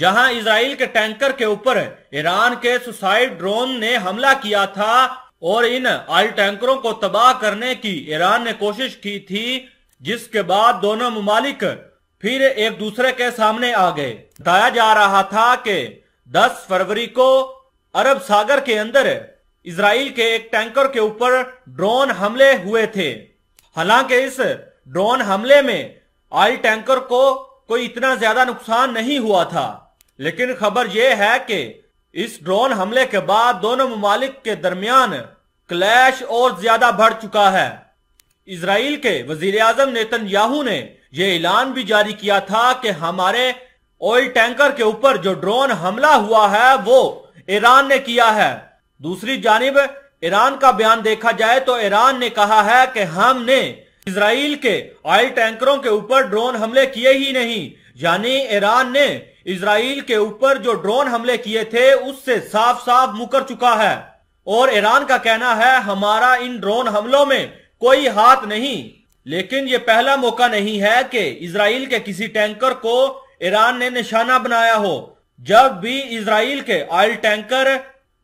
जहां इसराइल के टैंकर के ऊपर ईरान के सुसाइड ड्रोन ने हमला किया था और इन ऑयल टैंकरों को तबाह करने की ईरान ने कोशिश की थी जिसके बाद दोनों ममालिक फिर एक दूसरे के सामने आ गए बताया जा रहा था कि 10 फरवरी को अरब सागर के अंदर इसराइल के एक टैंकर के ऊपर ड्रोन हमले हुए थे हालांकि इस ड्रोन हमले में ऑयल टैंकर को कोई इतना ज्यादा नुकसान नहीं हुआ था लेकिन खबर यह है कि इस ड्रोन हमले के बाद दोनों ममालिक के दरमियान क्लैश और ज्यादा बढ़ चुका है इसराइल के वजीर आजम नेतन याहू ने यह ऐलान भी जारी किया था कि हमारे ऑयल टैंकर के ऊपर जो ड्रोन हमला हुआ है वो ईरान ने किया है दूसरी जानब ईरान का बयान देखा जाए तो ईरान ने कहा है कि हमने इसराइल के ऑयल टैंकरों के ऊपर ड्रोन हमले किए ही नहीं यानी ईरान ने इसराइल के ऊपर जो ड्रोन हमले किए थे उससे साफ साफ मुकर चुका है और ईरान का कहना है हमारा इन ड्रोन हमलों में कोई हाथ नहीं लेकिन ये पहला मौका नहीं है कि इसराइल के किसी टैंकर को ईरान ने निशाना बनाया हो जब भी इसराइल के ऑयल टैंकर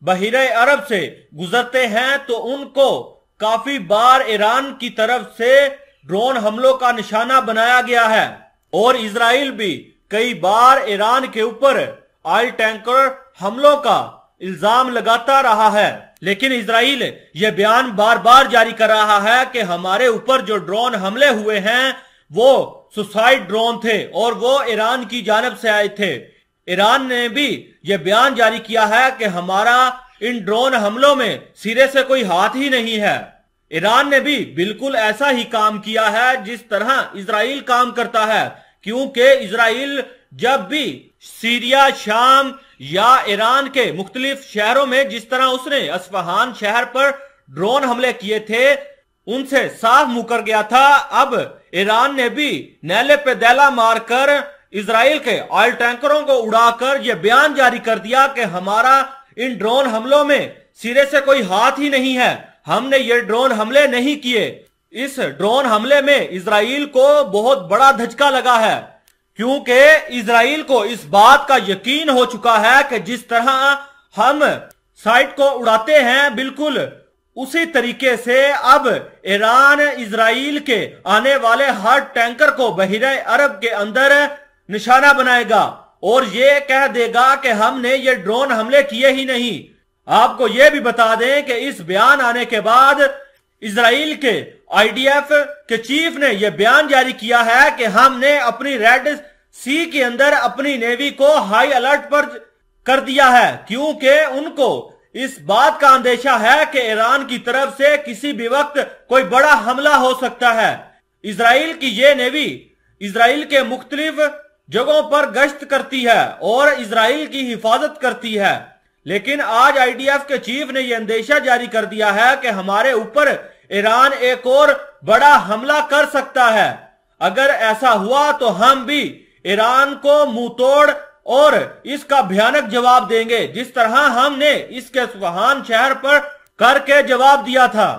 बहिर अरब से गुजरते हैं तो उनको काफी बार ईरान की तरफ से ड्रोन हमलों का निशाना बनाया गया है और इसराइल भी कई बार ईरान के ऊपर ऑयल टैंकर हमलों का इल्जाम लगाता रहा है लेकिन इसराइल ये बयान बार बार जारी कर रहा है कि हमारे ऊपर जो ड्रोन हमले हुए हैं वो सुसाइड ड्रोन थे और वो ईरान की जानब से आए थे ईरान ने भी ये बयान जारी किया है कि हमारा इन ड्रोन हमलों में सिरे से कोई हाथ ही नहीं है ईरान ने भी बिल्कुल ऐसा ही काम किया है जिस तरह इसराइल काम करता है क्योंकि इसराइल जब भी सीरिया शाम या ईरान के मुख्तलिफ शहरों में जिस तरह उसने असफहान शहर पर ड्रोन हमले किए थे उनसे साफ मुकर गया था अब ईरान ने भी नैले पे दैला मारकर इसराइल के ऑयल टैंकरों को उड़ाकर यह बयान जारी कर दिया कि हमारा इन ड्रोन हमलों में सिरे से कोई हाथ ही नहीं है हमने ये ड्रोन हमले नहीं किए इस ड्रोन हमले में इसराइल को बहुत बड़ा धचका लगा है क्योंकि इसराइल को इस बात का यकीन हो चुका है कि जिस तरह हम साइट को उड़ाते हैं बिल्कुल उसी तरीके से अब ईरान इसराइल के आने वाले हर टैंकर को बहिर अरब के अंदर निशाना बनाएगा और ये कह देगा कि हमने ये ड्रोन हमले किए ही नहीं आपको ये भी बता दें कि इस बयान आने के बाद इसराइल के आईडीएफ के चीफ ने यह बयान जारी किया है कि हमने अपनी रेड सी के अंदर अपनी नेवी को हाई अलर्ट पर कर दिया है क्योंकि उनको इस बात का अंदेशा है कि ईरान की तरफ से किसी भी वक्त कोई बड़ा हमला हो सकता है इसराइल की ये नेवी इसराइल के मुख्तलिफ जगहों पर गश्त करती है और इसराइल की हिफाजत करती है लेकिन आज आईडीएफ के चीफ ने यह अंदेशा जारी कर दिया है कि हमारे ऊपर ईरान एक और बड़ा हमला कर सकता है अगर ऐसा हुआ तो हम भी ईरान को मुंह और इसका भयानक जवाब देंगे जिस तरह हमने इसके सुहान शहर पर करके जवाब दिया था